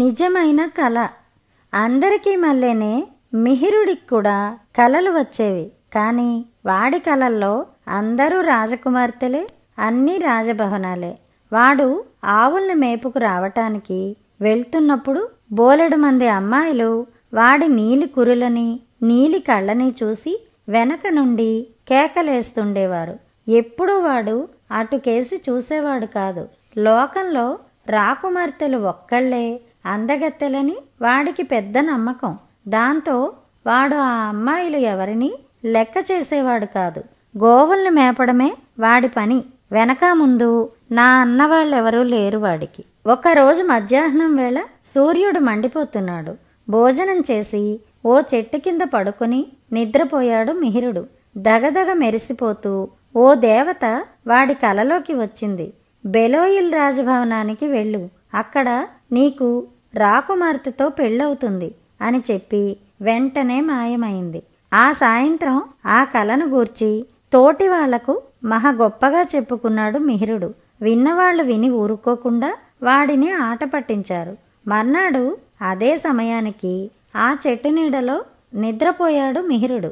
నిజమైన కళ అందరికీ మల్లెనే మిహిరుడికి కూడా కళలు వచ్చేవి కానీ వాడి కళల్లో అందరూ రాజకుమార్తెలే అన్నీ రాజభవనాలే వాడు ఆవుల్ని మేపుకు రావటానికి వెళ్తున్నప్పుడు బోలెడు మంది అమ్మాయిలు వాడి నీలి కురులని నీలి కళ్ళని చూసి వెనక నుండి కేకలేస్తుండేవారు ఎప్పుడూ వాడు అటుకేసి చూసేవాడు కాదు లోకంలో రాకుమార్తెలు ఒక్కళ్ళే అందగత్తెలని వాడికి పెద్ద నమ్మకం దాంతో వాడు ఆ అమ్మాయిలు ఎవరిని లెక్క చేసేవాడు కాదు గోవుల్ని మేపడమే వాడి పని వెనక ముందు నా అన్నవాళ్ళెవరూ లేరు వాడికి ఒకరోజు మధ్యాహ్నం వేళ సూర్యుడు మండిపోతున్నాడు భోజనం చేసి ఓ చెట్టు కింద పడుకుని నిద్రపోయాడు మిహిరుడు దగదగ మెరిసిపోతూ ఓ దేవత వాడి కలలోకి వచ్చింది బెలోయిల్ రాజభవనానికి వెళ్ళు అక్కడ నీకు రాకుమార్తెతో పెళ్ళవుతుంది అని చెప్పి వెంటనే మాయమైంది ఆ సాయంత్రం ఆ కలను గూర్చి తోటి వాళ్లకు మహా గొప్పగా చెప్పుకున్నాడు మిహిరుడు విన్నవాళ్లు విని ఊరుకోకుండా వాడిని ఆట పట్టించారు మర్నాడు అదే సమయానికి ఆ చెట్టు నీడలో నిద్రపోయాడు మిహిరుడు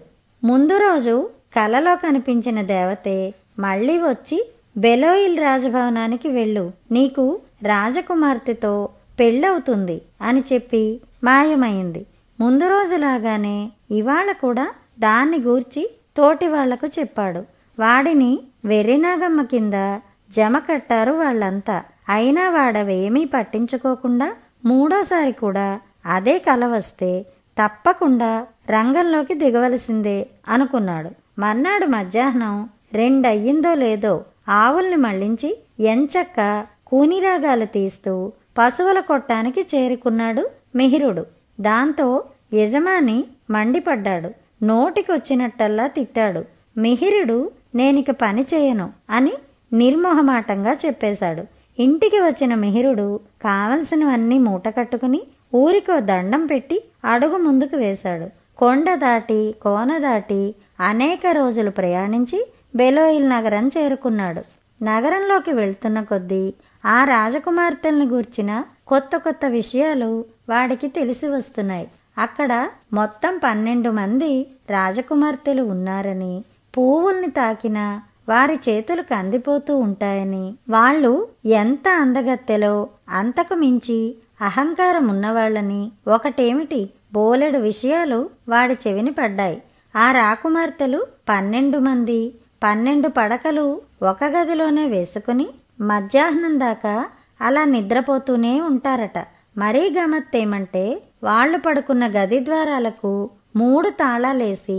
ముందు రోజు కలలో కనిపించిన దేవతే మళ్ళీ వచ్చి బెలోయిల్ రాజభవనానికి వెళ్ళు నీకు రాజకుమార్తెతో పెళ్ళవుతుంది అని చెప్పి మాయమైంది ముందు రోజులాగానే ఇవాళ కూడా దాన్ని గూర్చి తోటి వాళ్లకు చెప్పాడు వాడిని వెర్రినాగమ్మ కింద జమ కట్టారు వాళ్ళంతా అయినా వాడవేమీ పట్టించుకోకుండా మూడోసారి కూడా అదే కల వస్తే తప్పకుండా రంగంలోకి దిగవలసిందే అనుకున్నాడు మర్నాడు మధ్యాహ్నం రెండయ్యిందో లేదో ఆవుల్ని మళ్లించి ఎంచక్క కూనిరాగాలు తీస్తూ పశువుల కొట్టానికి చేరుకున్నాడు మిహిరుడు దాంతో యజమాని మండిపడ్డాడు నోటికొచ్చినట్టల్లా తిట్టాడు మిహిరుడు నేనిక పని చేయను అని నిర్మోహమాటంగా చెప్పేశాడు ఇంటికి వచ్చిన మిహిరుడు కావలసినవన్నీ మూట కట్టుకుని ఊరికో దండం పెట్టి అడుగు ముందుకు వేశాడు కొండ దాటి కోన దాటి అనేక రోజులు ప్రయాణించి బెలోయిల్ నగరం చేరుకున్నాడు నగరంలోకి వెళ్తున్న కొద్దీ ఆ రాజకుమార్తెలను గూర్చిన కొత్త కొత్త విషయాలు వాడికి తెలిసి వస్తున్నాయి అక్కడ మొత్తం పన్నెండు మంది రాజకుమార్తెలు ఉన్నారని పువ్వుల్ని తాకినా వారి చేతులు కందిపోతూ ఉంటాయని వాళ్ళు ఎంత అందగత్తెలో అంతకు మించి అహంకారం ఉన్నవాళ్ళని ఒకటేమిటి బోలెడు విషయాలు వాడి చెవిని పడ్డాయి ఆ రాకుమార్తెలు పన్నెండు మంది పన్నెండు పడకలు ఒక గదిలోనే వేసుకుని మధ్యాహ్నం దాకా అలా నిద్రపోతూనే ఉంటారట మరీ గమత్తేమంటే వాళ్ళు పడుకున్న గది ద్వారాలకు మూడు తాళాలేసి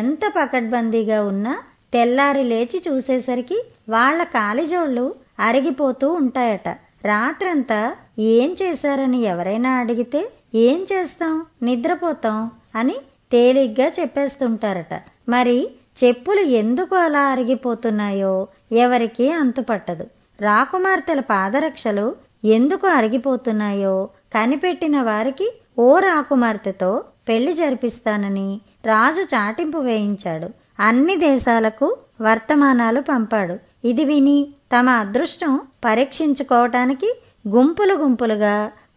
ఎంత పకడ్బందీగా ఉన్నా తెల్లారి లేచి చూసేసరికి వాళ్ల కాలిజోళ్లు అరిగిపోతూ ఉంటాయట రాత్రంతా ఏం చేశారని ఎవరైనా అడిగితే ఏం చేస్తాం నిద్రపోతాం అని తేలిగ్గా చెప్పేస్తుంటారట మరి చెప్పులు ఎందుకు అలా అరిగిపోతున్నాయో ఎవరికీ అంతుపట్టదు రాకుమార్తెల పాదరక్షలు ఎందుకు అరిగిపోతున్నాయో కనిపెట్టిన వారికి ఓ రాకుమార్తెతో పెళ్లి జరిపిస్తానని రాజు చాటింపు వేయించాడు అన్ని దేశాలకు వర్తమానాలు పంపాడు ఇది విని తమ అదృష్టం పరీక్షించుకోవటానికి గుంపులు గుంపులుగా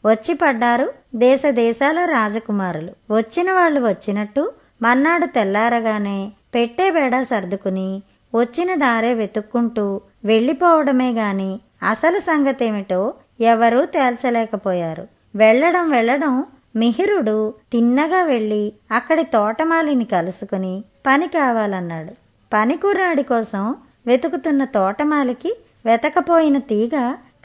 వచ్చి పడ్డారు దేశ దేశాల రాజకుమారులు వచ్చిన వాళ్ళు వచ్చినట్టు మన్నాడు తెల్లారగానే పెట్టే బేడా సర్దుకుని వచ్చిన దారే వెతుక్కుంటూ వెళ్ళిపోవడమే గాని అసలు సంగతేమిటో ఎవరూ తేల్చలేకపోయారు వెళ్లడం వెళ్లడం మిహిరుడు తిన్నగా వెళ్ళి అక్కడి తోటమాలిని కలుసుకుని పని కావాలన్నాడు కూరాడి కోసం వెతుకుతున్న తోటమాలికి వెతకపోయిన తీగ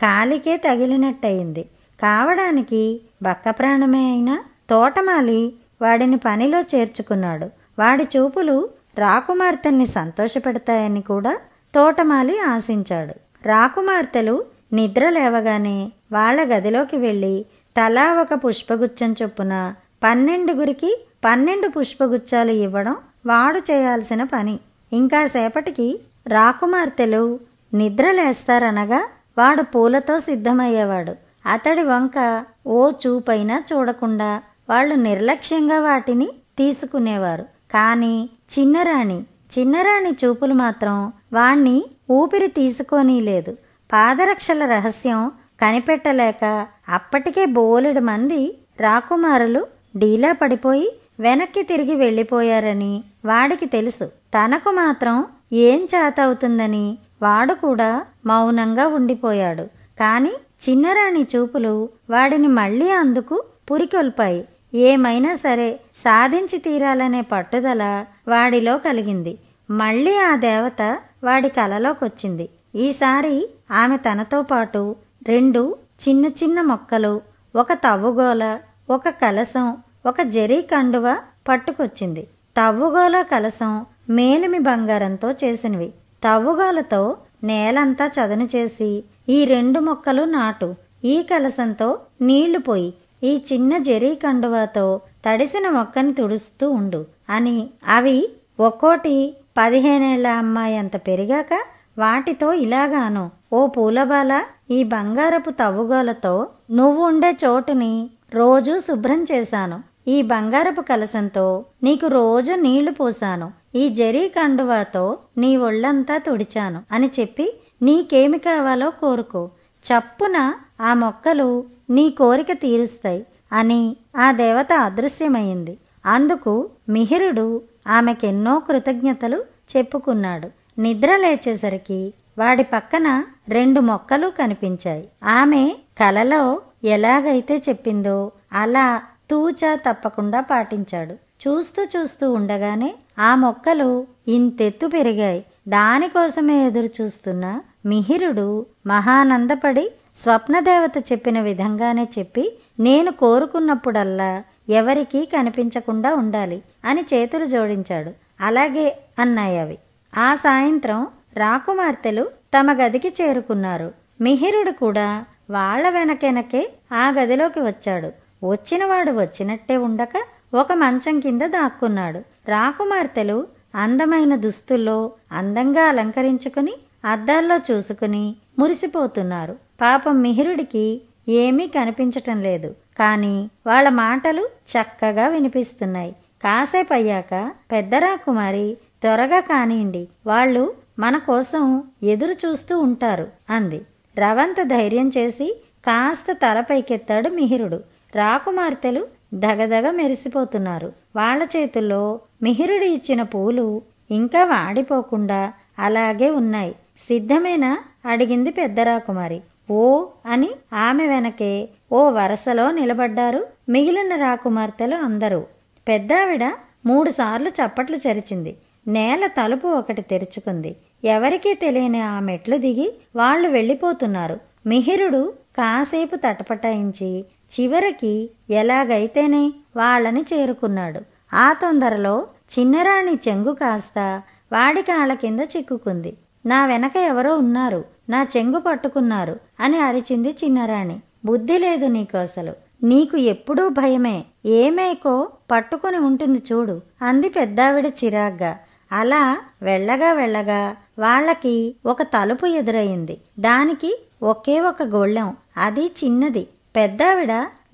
కాలికే తగిలినట్టయింది కావడానికి బక్క ప్రాణమే అయినా తోటమాలి వాడిని పనిలో చేర్చుకున్నాడు వాడి చూపులు రాకుమార్తెల్ని సంతోషపెడతాయని కూడా తోటమాలి ఆశించాడు రాకుమార్తెలు నిద్ర లేవగానే వాళ్ళ గదిలోకి వెళ్ళి తలా ఒక పుష్పగుచ్చం చొప్పున పన్నెండుగురికి పన్నెండు పుష్పగుచ్చాలు ఇవ్వడం వాడు చేయాల్సిన పని ఇంకా సేపటికి రాకుమార్తెలు నిద్ర వాడు పూలతో సిద్ధమయ్యేవాడు అతడి వంక ఓ చూపైనా చూడకుండా వాళ్ళు నిర్లక్ష్యంగా వాటిని తీసుకునేవారు కానీ చిన్నరాణి చిన్నరాణి చూపులు మాత్రం వాణ్ణి ఊపిరి లేదు పాదరక్షల రహస్యం కనిపెట్టలేక అప్పటికే బోలెడు మంది రాకుమారులు డీలా పడిపోయి వెనక్కి తిరిగి వెళ్ళిపోయారని వాడికి తెలుసు తనకు మాత్రం ఏం చేతవుతుందని వాడు కూడా మౌనంగా ఉండిపోయాడు కానీ చిన్నరాణి చూపులు వాడిని మళ్ళీ అందుకు పురికొల్పాయి ఏమైనా సరే సాధించి తీరాలనే పట్టుదల వాడిలో కలిగింది మళ్ళీ ఆ దేవత వాడి కలలోకొచ్చింది ఈసారి ఆమె తనతో పాటు రెండు చిన్న చిన్న మొక్కలు ఒక తవ్వుగోల ఒక కలసం ఒక జరీ కండువ పట్టుకొచ్చింది తవ్వుగోల కలసం మేలిమి బంగారంతో చేసినవి తవ్వుగోలతో నేలంతా చదును చేసి ఈ రెండు మొక్కలు నాటు ఈ కలసంతో నీళ్లు పోయి ఈ చిన్న జెరీ కండువాతో తడిసిన మొక్కని తుడుస్తూ ఉండు అని అవి ఒక్కోటి పదిహేనేళ్ల అమ్మాయి అంత పెరిగాక వాటితో ఇలాగాను ఓ పూలబాల ఈ బంగారపు తవ్వుగోలతో నువ్వు ఉండే చోటుని రోజూ శుభ్రం చేశాను ఈ బంగారపు కలసంతో నీకు రోజు నీళ్లు పోశాను ఈ జరీ కండువాతో నీ ఒళ్ళంతా తుడిచాను అని చెప్పి నీకేమి కావాలో కోరుకో చప్పున ఆ మొక్కలు నీ కోరిక తీరుస్తాయి అని ఆ దేవత అదృశ్యమైంది అందుకు మిహిరుడు ఆమెకెన్నో కృతజ్ఞతలు చెప్పుకున్నాడు నిద్ర లేచేసరికి వాడి పక్కన రెండు మొక్కలు కనిపించాయి ఆమె కలలో ఎలాగైతే చెప్పిందో అలా తూచా తప్పకుండా పాటించాడు చూస్తూ చూస్తూ ఉండగానే ఆ మొక్కలు ఇంతెత్తు పెరిగాయి దానికోసమే ఎదురు చూస్తున్న మిహిరుడు మహానందపడి స్వప్నదేవత చెప్పిన విధంగానే చెప్పి నేను కోరుకున్నప్పుడల్లా ఎవరికీ కనిపించకుండా ఉండాలి అని చేతులు జోడించాడు అలాగే అన్నాయవి ఆ సాయంత్రం రాకుమార్తెలు తమ గదికి చేరుకున్నారు మిహిరుడు కూడా వాళ్ల వెనకెనకే ఆ గదిలోకి వచ్చాడు వచ్చినవాడు వచ్చినట్టే ఉండక ఒక మంచం కింద దాక్కున్నాడు రాకుమార్తెలు అందమైన దుస్తుల్లో అందంగా అలంకరించుకుని అద్దాల్లో చూసుకుని మురిసిపోతున్నారు పాపం మిహిరుడికి ఏమీ కనిపించటం లేదు కానీ వాళ్ళ మాటలు చక్కగా వినిపిస్తున్నాయి కాసేపు అయ్యాక పెద్ద రాకుమారి త్వరగా కానియండి వాళ్ళు మన కోసం ఎదురు చూస్తూ ఉంటారు అంది రవంత ధైర్యం చేసి కాస్త తల పైకెత్తాడు మిహిరుడు రాకుమార్తెలు దగదగ మెరిసిపోతున్నారు వాళ్ల చేతుల్లో మిహిరుడు ఇచ్చిన పూలు ఇంకా వాడిపోకుండా అలాగే ఉన్నాయి సిద్ధమేనా అడిగింది పెద్ద రాకుమారి ఓ అని ఆమె వెనకే ఓ వరసలో నిలబడ్డారు మిగిలిన రాకుమార్తెలు అందరూ పెద్దావిడ మూడుసార్లు చప్పట్లు చరిచింది నేల తలుపు ఒకటి తెరుచుకుంది ఎవరికీ తెలియని ఆ మెట్లు దిగి వాళ్ళు వెళ్ళిపోతున్నారు మిహిరుడు కాసేపు తటపటాయించి చివరికి ఎలాగైతేనే వాళ్ళని చేరుకున్నాడు ఆ తొందరలో చిన్నరాణి చెంగు కాస్త వాడి కాళ్ళ కింద చిక్కుకుంది నా వెనక ఎవరో ఉన్నారు నా చెంగు పట్టుకున్నారు అని అరిచింది చిన్నరాణి బుద్ధి లేదు నీకు అసలు నీకు ఎప్పుడూ భయమే ఏమేకో పట్టుకుని ఉంటుంది చూడు అంది పెద్దావిడ చిరాగ్గా అలా వెళ్ళగా వెళ్ళగా వాళ్ళకి ఒక తలుపు ఎదురయింది దానికి ఒకే ఒక గొళ్ళెం అది చిన్నది పెద్దావిడ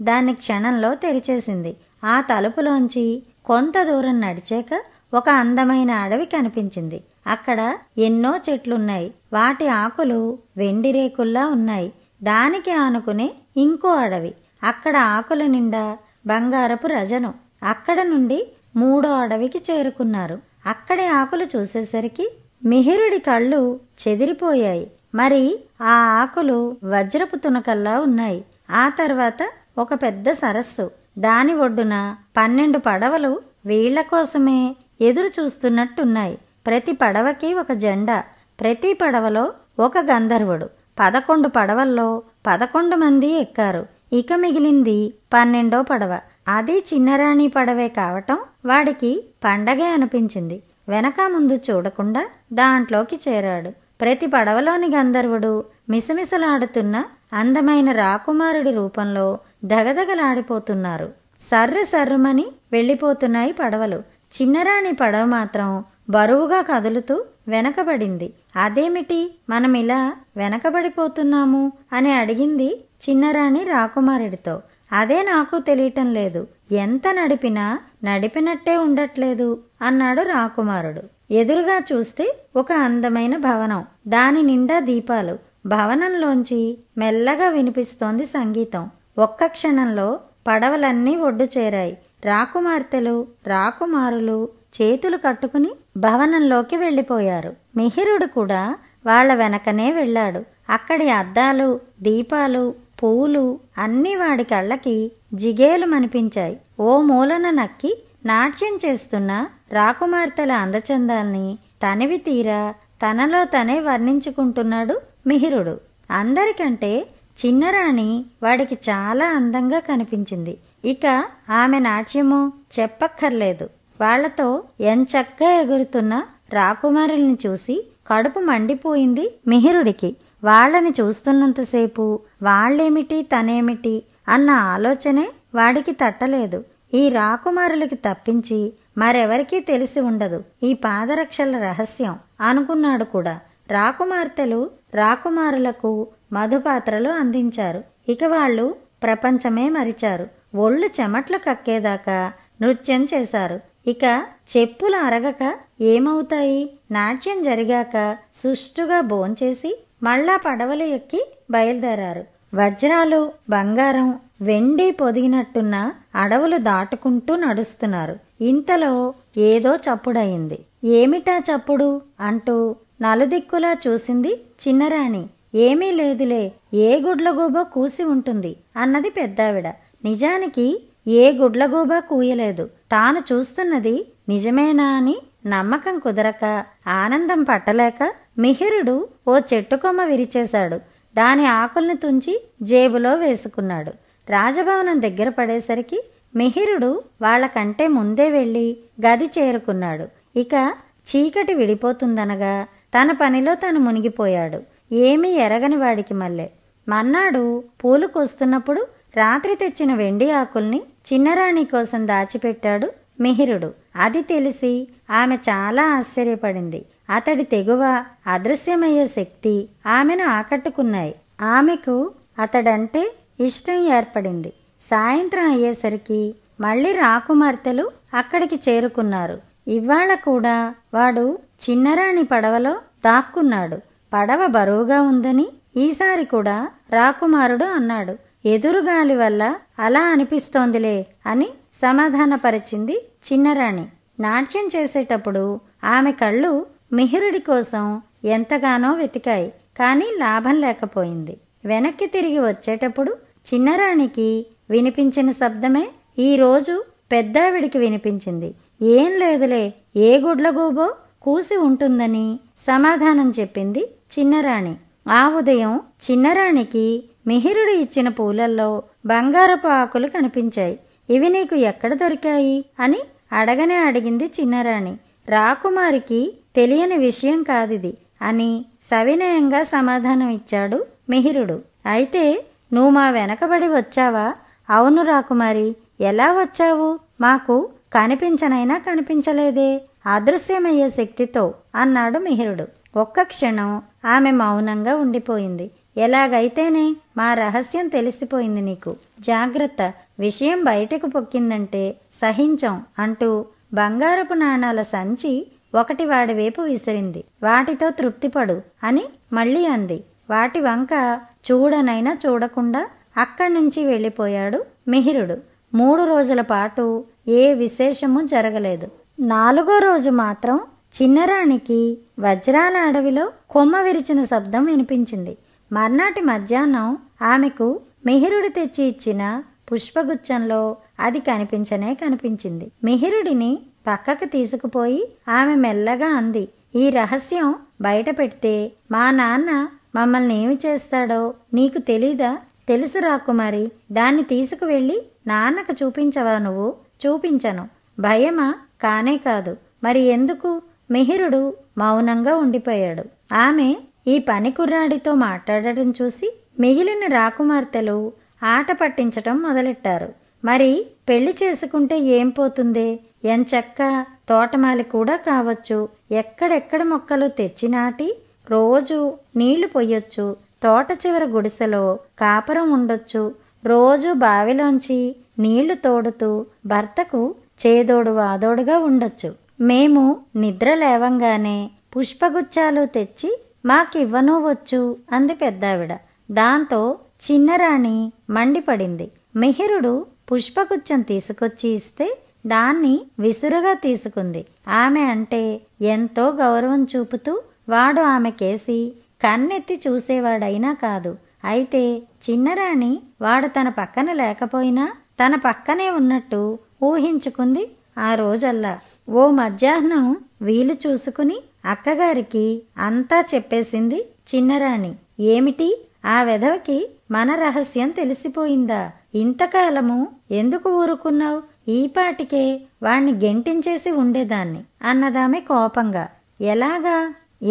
దాన్ని క్షణంలో తెరిచేసింది ఆ తలుపులోంచి కొంత దూరం నడిచాక ఒక అందమైన అడవి కనిపించింది అక్కడ ఎన్నో చెట్లున్నాయి వాటి ఆకులు వెండి రేకుల్లా ఉన్నాయి దానికి ఆనుకునే ఇంకో అడవి అక్కడ ఆకుల నిండా బంగారపు రజను అక్కడ నుండి మూడో అడవికి చేరుకున్నారు అక్కడే ఆకులు చూసేసరికి మిహిరుడి కళ్ళు చెదిరిపోయాయి మరి ఆ ఆకులు వజ్రపు తునకల్లా ఉన్నాయి ఆ తర్వాత ఒక పెద్ద సరస్సు దాని ఒడ్డున పన్నెండు పడవలు వీళ్ల కోసమే ఎదురు చూస్తున్నట్టున్నాయి ప్రతి పడవకి ఒక జెండా ప్రతి పడవలో ఒక గంధర్వుడు పదకొండు పడవల్లో పదకొండు మంది ఎక్కారు ఇక మిగిలింది పన్నెండో పడవ అది చిన్నరాణి పడవే కావటం వాడికి పండగే అనిపించింది వెనక ముందు చూడకుండా దాంట్లోకి చేరాడు ప్రతి పడవలోని గంధర్వుడు మిసమిసలాడుతున్న అందమైన రాకుమారుడి రూపంలో దగదగలాడిపోతున్నారు సర్రు సర్రుమని వెళ్ళిపోతున్నాయి పడవలు చిన్నరాణి పడవ మాత్రం బరువుగా కదులుతూ వెనకబడింది అదేమిటి మనమిలా వెనకబడిపోతున్నాము అని అడిగింది చిన్నరాణి రాకుమారుడితో అదే నాకు తెలియటం లేదు ఎంత నడిపినా నడిపినట్టే ఉండట్లేదు అన్నాడు రాకుమారుడు ఎదురుగా చూస్తే ఒక అందమైన భవనం దాని నిండా దీపాలు భవనంలోంచి మెల్లగా వినిపిస్తోంది సంగీతం ఒక్క క్షణంలో పడవలన్నీ ఒడ్డు చేరాయి రాకుమార్తెలు రాకుమారులు చేతులు కట్టుకుని భవనంలోకి వెళ్ళిపోయారు మిహిరుడు కూడా వాళ్ల వెనకనే వెళ్ళాడు అక్కడి అద్దాలు దీపాలు పూలు అన్నీ వాడి కళ్ళకి జిగేలుమనిపించాయి ఓ మూలన నక్కి నాట్యం చేస్తున్న రాకుమార్తెల అందచందాల్ని తనివి తీరా తనలో తనే వర్ణించుకుంటున్నాడు మిహిరుడు అందరికంటే చిన్నరాణి వాడికి చాలా అందంగా కనిపించింది ఇక ఆమె నాట్యము చెప్పక్కర్లేదు వాళ్లతో ఎంచక్కా ఎగురుతున్న రాకుమారుల్ని చూసి కడుపు మండిపోయింది మిహిరుడికి వాళ్ళని చూస్తున్నంతసేపు వాళ్ళేమిటి తనేమిటి అన్న ఆలోచనే వాడికి తట్టలేదు ఈ రాకుమారులకి తప్పించి మరెవరికీ తెలిసి ఉండదు ఈ పాదరక్షల రహస్యం అనుకున్నాడు కూడా రాకుమార్తెలు రాకుమారులకు మధుపాత్రలు అందించారు ఇక వాళ్ళు ప్రపంచమే మరిచారు ఒళ్ళు చెమట్లు కక్కేదాకా నృత్యం చేశారు ఇక చెప్పులు అరగక ఏమవుతాయి నాట్యం జరిగాక సుష్టుగా భోంచేసి మళ్ళా పడవలు ఎక్కి బయలుదేరారు వజ్రాలు బంగారం వెండి పొదిగినట్టున్న అడవులు దాటుకుంటూ నడుస్తున్నారు ఇంతలో ఏదో చప్పుడయింది ఏమిటా చప్పుడు అంటూ నలుదిక్కులా చూసింది చిన్నరాణి ఏమీ లేదులే ఏ గుడ్లగూబా కూసి ఉంటుంది అన్నది పెద్దావిడ నిజానికి ఏ గుడ్లగూబ కూయలేదు తాను చూస్తున్నది నిజమేనా అని నమ్మకం కుదరక ఆనందం పట్టలేక మిహిరుడు ఓ చెట్టు కొమ్మ విరిచేశాడు దాని ఆకుల్ని తుంచి జేబులో వేసుకున్నాడు రాజభవనం దగ్గర పడేసరికి మిహిరుడు వాళ్ళకంటే ముందే వెళ్ళి గది చేరుకున్నాడు ఇక చీకటి విడిపోతుందనగా తన పనిలో తను మునిగిపోయాడు ఏమీ ఎరగని వాడికి మల్లె మన్నాడు పూలు కోస్తున్నప్పుడు రాత్రి తెచ్చిన వెండి ఆకుల్ని చిన్నరాణి కోసం దాచిపెట్టాడు మిహిరుడు అది తెలిసి ఆమె చాలా ఆశ్చర్యపడింది అతడి తెగువ అదృశ్యమయ్యే శక్తి ఆమెను ఆకట్టుకున్నాయి ఆమెకు అతడంటే ఇష్టం ఏర్పడింది సాయంత్రం అయ్యేసరికి మళ్ళీ రాకుమార్తెలు అక్కడికి చేరుకున్నారు ఇవాళ కూడా వాడు చిన్నరాణి పడవలో దాక్కున్నాడు పడవ బరువుగా ఉందని ఈసారి కూడా రాకుమారుడు అన్నాడు ఎదురుగాలి వల్ల అలా అనిపిస్తోందిలే అని సమాధానపరిచింది చిన్నరాణి నాట్యం చేసేటప్పుడు ఆమె కళ్ళు మిహిరుడి కోసం ఎంతగానో వెతికాయి కానీ లాభం లేకపోయింది వెనక్కి తిరిగి వచ్చేటప్పుడు చిన్నరాణికి వినిపించిన శబ్దమే ఈరోజు పెద్దావిడికి వినిపించింది ఏం లేదులే ఏ గుడ్లగూబో కూసి ఉంటుందని సమాధానం చెప్పింది చిన్నరాణి ఆ ఉదయం చిన్నరాణికి మిహిరుడు ఇచ్చిన పూలల్లో బంగారపు ఆకులు కనిపించాయి ఇవి నీకు ఎక్కడ దొరికాయి అని అడగనే అడిగింది చిన్నరాణి రాకుమారికి తెలియని విషయం కాదిది అని సవినయంగా సమాధానం ఇచ్చాడు మిహిరుడు అయితే నువ్వు మా వెనకబడి వచ్చావా అవును రాకుమారి ఎలా వచ్చావు మాకు కనిపించనైనా కనిపించలేదే అదృశ్యమయ్యే శక్తితో అన్నాడు మిహిరుడు ఒక్క క్షణం ఆమె మౌనంగా ఉండిపోయింది ఎలాగైతేనే మా రహస్యం తెలిసిపోయింది నీకు జాగ్రత్త విషయం బయటకు పొక్కిందంటే సహించం అంటూ బంగారపు నాణాల సంచి ఒకటి వాడి వైపు విసిరింది వాటితో తృప్తిపడు అని మళ్ళీ అంది వాటి వంక చూడనైనా చూడకుండా అక్కడి నుంచి వెళ్ళిపోయాడు మిహిరుడు మూడు రోజుల పాటు ఏ విశేషము జరగలేదు నాలుగో రోజు మాత్రం చిన్నరాణికి వజ్రాల అడవిలో కొమ్మ విరిచిన శబ్దం వినిపించింది మర్నాటి మధ్యాహ్నం ఆమెకు మిహిరుడు తెచ్చి ఇచ్చిన పుష్పగుచ్చంలో అది కనిపించనే కనిపించింది మిహిరుడిని పక్కకు తీసుకుపోయి ఆమె మెల్లగా అంది ఈ రహస్యం బయట పెడితే మా నాన్న మమ్మల్ని ఏమి చేస్తాడో నీకు తెలీదా తెలుసు రాకుమారి దాన్ని తీసుకువెళ్ళి నాన్నకు చూపించవా నువ్వు చూపించను భయమా కానే కాదు మరి ఎందుకు మిహిరుడు మౌనంగా ఉండిపోయాడు ఆమె ఈ పని కుర్రాడితో మాట్లాడటం చూసి మిగిలిన రాకుమార్తెలు ఆట పట్టించటం మొదలెట్టారు మరి పెళ్లి చేసుకుంటే ఏం పోతుంది ఎంచక్క తోటమాలి కూడా కావచ్చు ఎక్కడెక్కడ మొక్కలు తెచ్చినాటి రోజు నీళ్లు పొయ్యొచ్చు తోట చివర గుడిసెలో కాపురం ఉండొచ్చు రోజు బావిలోంచి నీళ్లు తోడుతూ భర్తకు చేదోడు వాదోడుగా ఉండొచ్చు మేము నిద్ర లేవంగానే పుష్పగుచ్చాలు తెచ్చి మాకివ్వనూవచ్చు అంది పెద్దావిడ దాంతో చిన్నరాణి మండిపడింది మిహిరుడు పుష్పగుచ్చం తీసుకొచ్చి ఇస్తే దాన్ని విసురుగా తీసుకుంది ఆమె అంటే ఎంతో గౌరవం చూపుతూ వాడు ఆమెకేసి కన్నెత్తి చూసేవాడైనా కాదు అయితే చిన్నరాణి వాడు తన పక్కన లేకపోయినా తన పక్కనే ఉన్నట్టు ఊహించుకుంది ఆ రోజల్లా ఓ మధ్యాహ్నం వీలు చూసుకుని అక్కగారికి అంతా చెప్పేసింది చిన్నరాణి ఏమిటి ఆ వెధవకి మన రహస్యం తెలిసిపోయిందా ఇంతకాలము ఎందుకు ఊరుకున్నావు ఈపాటికే వాణ్ణి గెంటించేసి ఉండేదాన్ని అన్నదామె కోపంగా ఎలాగా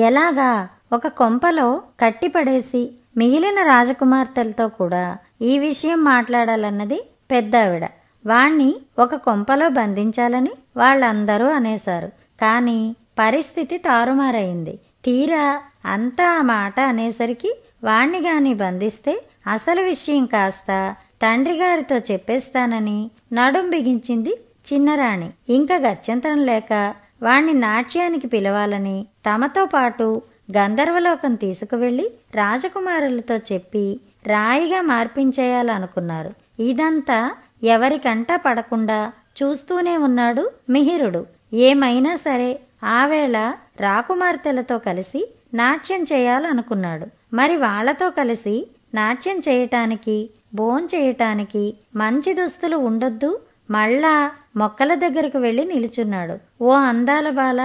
ఎలాగా ఒక కొంపలో కట్టిపడేసి మిగిలిన రాజకుమార్తెలతో కూడా ఈ విషయం మాట్లాడాలన్నది పెద్దావిడ వాణ్ణి ఒక కొంపలో బంధించాలని వాళ్ళందరూ అనేశారు కానీ పరిస్థితి తారుమారైంది తీరా అంతా ఆ మాట అనేసరికి వాణ్ణి గాని బంధిస్తే అసలు విషయం కాస్త తండ్రి గారితో చెప్పేస్తానని నడుం బిగించింది చిన్నరాణి ఇంకా గత్యంతరం లేక వాణ్ణి నాట్యానికి పిలవాలని తమతో పాటు గంధర్వలోకం తీసుకువెళ్లి రాజకుమారులతో చెప్పి రాయిగా మార్పించేయాలనుకున్నారు ఇదంతా ఎవరికంటా పడకుండా చూస్తూనే ఉన్నాడు మిహిరుడు ఏమైనా సరే ఆవేళ రాకుమార్తెలతో కలిసి నాట్యం చేయాలనుకున్నాడు మరి వాళ్లతో కలిసి నాట్యం చేయటానికి భోంచేయటానికి మంచి దుస్తులు ఉండొద్దు మళ్ళా మొక్కల దగ్గరకు వెళ్ళి నిలుచున్నాడు ఓ అందాల బాల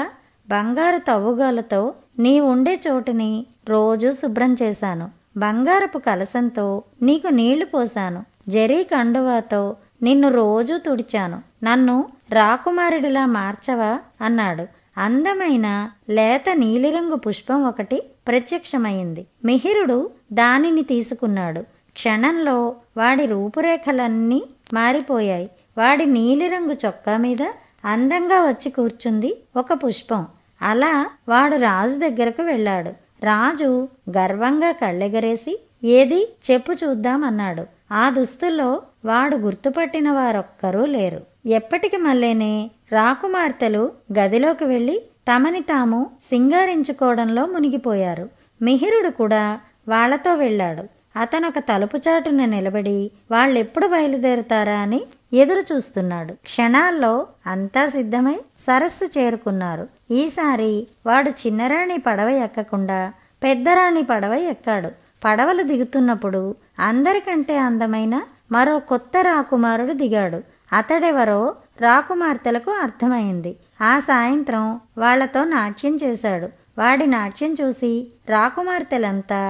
బంగారు తవ్వుగాలతో నీ ఉండే చోటుని రోజు శుభ్రం చేశాను బంగారపు కలసంతో నీకు నీళ్లు పోశాను జరీ కండువాతో నిన్ను రోజూ తుడిచాను నన్ను రాకుమారుడిలా మార్చవా అన్నాడు అందమైన లేత నీలిరంగు పుష్పం ఒకటి ప్రత్యక్షమైంది మిహిరుడు దానిని తీసుకున్నాడు క్షణంలో వాడి రూపురేఖలన్నీ మారిపోయాయి వాడి నీలిరంగు చొక్కా మీద అందంగా వచ్చి కూర్చుంది ఒక పుష్పం అలా వాడు రాజు దగ్గరకు వెళ్ళాడు రాజు గర్వంగా కళ్ళెగరేసి ఏది చెప్పు చూద్దామన్నాడు ఆ దుస్తుల్లో వాడు గుర్తుపట్టిన వారొక్కరూ లేరు ఎప్పటికి మళ్ళీనే రాకుమార్తెలు గదిలోకి వెళ్ళి తమని తాము సింగారించుకోవడంలో మునిగిపోయారు మిహిరుడు కూడా వాళ్లతో వెళ్ళాడు అతనొక తలుపు చాటున నిలబడి వాళ్ళెప్పుడు బయలుదేరుతారా అని ఎదురు చూస్తున్నాడు క్షణాల్లో అంతా సిద్ధమై సరస్సు చేరుకున్నారు ఈసారి వాడు చిన్నరాణి పడవ ఎక్కకుండా పెద్దరాణి పడవ ఎక్కాడు పడవలు దిగుతున్నప్పుడు అందరికంటే అందమైన మరో కొత్త రాకుమారుడు దిగాడు అతడెవరో రాకుమార్తెలకు అర్థమైంది ఆ సాయంత్రం వాళ్లతో నాట్యం చేశాడు వాడి నాట్యం చూసి రాకుమార్తెలంతా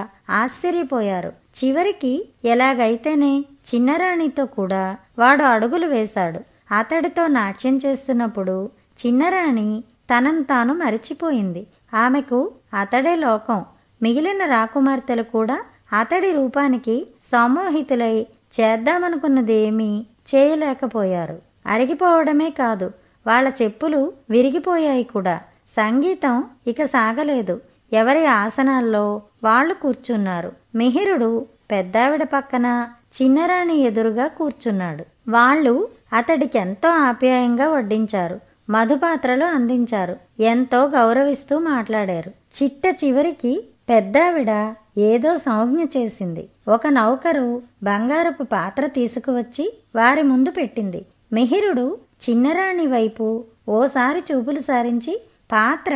ఆశ్చర్యపోయారు చివరికి ఎలాగైతేనే చిన్నరాణితో కూడా వాడు అడుగులు వేశాడు అతడితో నాట్యం చేస్తున్నప్పుడు చిన్నరాణి తనం తాను మరిచిపోయింది ఆమెకు అతడే లోకం మిగిలిన రాకుమార్తెలు కూడా అతడి రూపానికి సమ్మోహితులై చేద్దామనుకున్నదేమీ చేయలేకపోయారు అరిగిపోవడమే కాదు వాళ్ల చెప్పులు విరిగిపోయాయి కూడా సంగీతం ఇక సాగలేదు ఎవరి ఆసనాల్లో వాళ్ళు కూర్చున్నారు మిహిరుడు పెద్దావిడ పక్కన చిన్నరాణి ఎదురుగా కూర్చున్నాడు వాళ్ళు అతడికి ఎంతో ఆప్యాయంగా వడ్డించారు మధుపాత్రలు అందించారు ఎంతో గౌరవిస్తూ మాట్లాడారు చిట్ట చివరికి పెద్దావిడ ఏదో సంజ్ఞ చేసింది ఒక నౌకరు బంగారపు పాత్ర తీసుకువచ్చి వారి ముందు పెట్టింది మిహిరుడు చిన్నరాణి వైపు ఓసారి చూపులు సారించి పాత్ర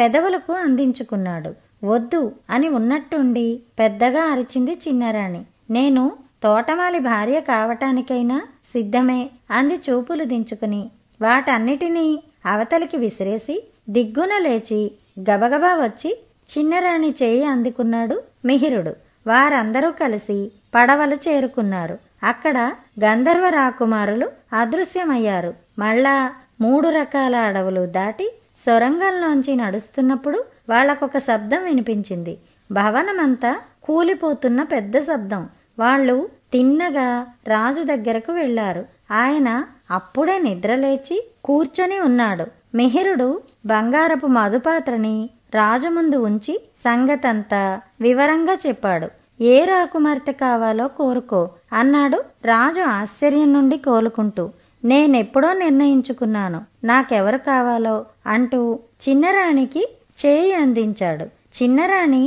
పెదవులకు అందించుకున్నాడు వద్దు అని ఉన్నట్టుండి పెద్దగా అరిచింది చిన్నరాణి నేను తోటమాలి భార్య కావటానికైనా సిద్ధమే అంది చూపులు దించుకుని వాటన్నిటినీ అవతలికి విసిరేసి దిగ్గున లేచి గబగబా వచ్చి చిన్నరాణి చేయి అందుకున్నాడు మిహిరుడు వారందరూ కలిసి పడవలు చేరుకున్నారు అక్కడ గంధర్వ రాకుమారులు అదృశ్యమయ్యారు మళ్ళా మూడు రకాల అడవులు దాటి సొరంగంలోంచి నడుస్తున్నప్పుడు వాళ్ళకొక శబ్దం వినిపించింది భవనమంతా కూలిపోతున్న పెద్ద శబ్దం వాళ్ళు తిన్నగా రాజు దగ్గరకు వెళ్లారు ఆయన అప్పుడే నిద్రలేచి కూర్చొని ఉన్నాడు మిహిరుడు బంగారపు మధుపాత్రని రాజముందు ఉంచి సంగతంతా వివరంగా చెప్పాడు ఏ రాకుమార్తె కావాలో కోరుకో అన్నాడు రాజు ఆశ్చర్యం నుండి కోలుకుంటూ నేనెప్పుడో నిర్ణయించుకున్నాను నాకెవరు కావాలో అంటూ చిన్నరాణికి చేయి అందించాడు చిన్నరాణి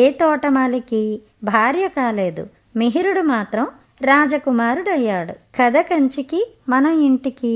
ఏ తోటమాలికి భార్య కాలేదు మిహిరుడు మాత్రం రాజకుమారుడయ్యాడు కథ కంచికి మనం ఇంటికి